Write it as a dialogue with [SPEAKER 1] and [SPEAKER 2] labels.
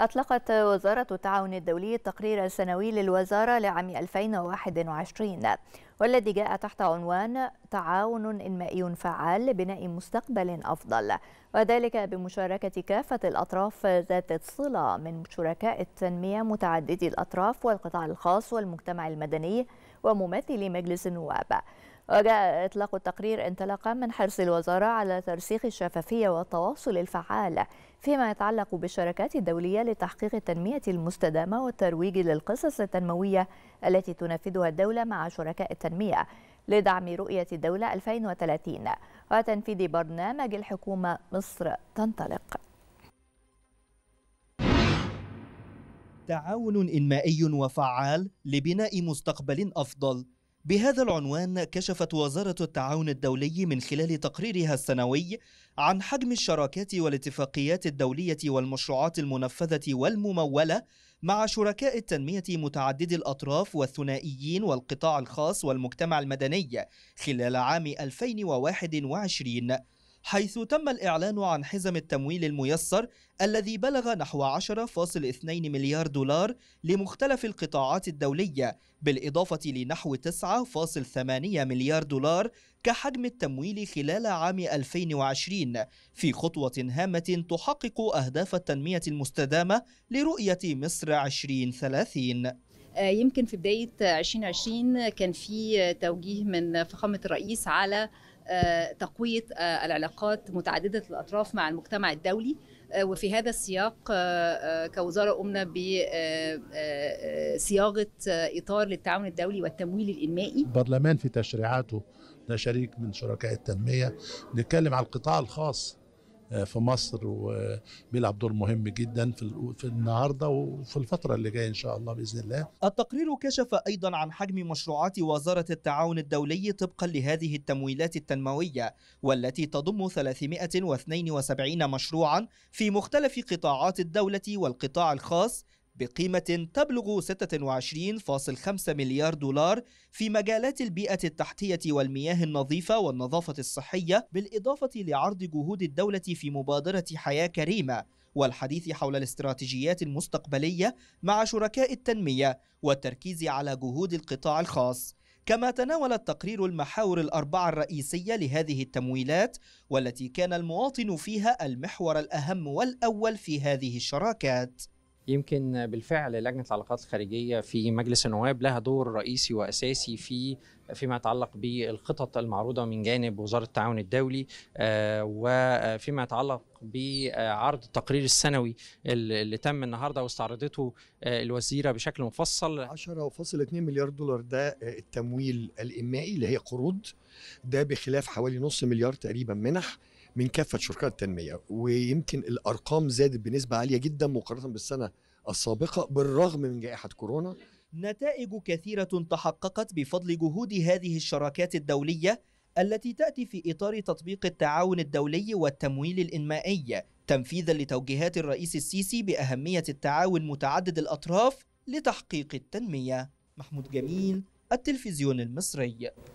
[SPEAKER 1] أطلقت وزارة التعاون الدولي التقرير السنوي للوزارة لعام 2021 والذي جاء تحت عنوان تعاون إنمائي فعال لبناء مستقبل أفضل وذلك بمشاركة كافة الأطراف ذات الصلة من شركاء التنمية متعددي الأطراف والقطاع الخاص والمجتمع المدني وممثلي مجلس النواب وجاء إطلاق التقرير انطلاقا من حرص الوزارة على ترسيخ الشفافية والتواصل الفعال فيما يتعلق بالشراكات الدولية لتحقيق التنمية المستدامة والترويج للقصص التنموية التي تنفذها الدولة مع شركاء التنمية لدعم رؤية الدولة 2030 وتنفيذ برنامج الحكومة مصر تنطلق
[SPEAKER 2] تعاون إنمائي وفعال لبناء مستقبل أفضل بهذا العنوان كشفت وزارة التعاون الدولي من خلال تقريرها السنوي عن حجم الشراكات والاتفاقيات الدولية والمشروعات المنفذة والممولة مع شركاء التنمية متعددي الأطراف والثنائيين والقطاع الخاص والمجتمع المدني خلال عام 2021 حيث تم الإعلان عن حزم التمويل الميسر الذي بلغ نحو 10.2 مليار دولار لمختلف القطاعات الدولية بالإضافة لنحو 9.8 مليار دولار كحجم التمويل خلال عام 2020 في خطوة هامة تحقق أهداف التنمية المستدامة لرؤية مصر 2030
[SPEAKER 3] آه، يمكن في بداية 2020 كان في توجيه من فخامة الرئيس على آه، تقويه آه، العلاقات متعدده الاطراف مع المجتمع الدولي آه، وفي هذا السياق كوزاره قمنا بصياغه اطار للتعاون الدولي والتمويل الانمائي البرلمان في تشريعاته ده شريك من شركاء التنميه نتكلم على القطاع الخاص آه، في مصر وبيلعب دور مهم جدا في النهارده وفي الفتره اللي جايه ان شاء الله باذن الله.
[SPEAKER 2] التقرير كشف ايضا عن حجم مشروعات وزاره التعاون الدولي طبقا لهذه التمويلات التنمويه والتي تضم 372 مشروعا في مختلف قطاعات الدوله والقطاع الخاص بقيمة تبلغ 26.5 مليار دولار في مجالات البيئة التحتية والمياه النظيفة والنظافة الصحية بالإضافة لعرض جهود الدولة في مبادرة حياة كريمة والحديث حول الاستراتيجيات المستقبلية مع شركاء التنمية والتركيز على جهود القطاع الخاص كما تناول التقرير المحاور الأربعة الرئيسية لهذه التمويلات والتي كان المواطن فيها المحور الأهم والأول في هذه الشراكات يمكن بالفعل لجنه العلاقات الخارجيه في مجلس النواب لها دور رئيسي واساسي في فيما يتعلق بالخطط المعروضه من جانب وزاره التعاون الدولي آه، وفيما يتعلق بعرض التقرير السنوي اللي تم النهارده واستعرضته آه، الوزيره بشكل مفصل 10.2 مليار دولار ده آه، التمويل الامائي اللي هي قروض ده بخلاف حوالي نص مليار تقريبا منح من كافه شركاء التنميه ويمكن الارقام زادت بنسبه عاليه جدا مقارنه بالسنه السابقه بالرغم من جائحه كورونا نتائج كثيره تحققت بفضل جهود هذه الشراكات الدوليه التي تاتي في اطار تطبيق التعاون الدولي والتمويل الانمائي تنفيذا لتوجيهات الرئيس السيسي باهميه التعاون متعدد الاطراف لتحقيق التنميه محمود جميل التلفزيون المصري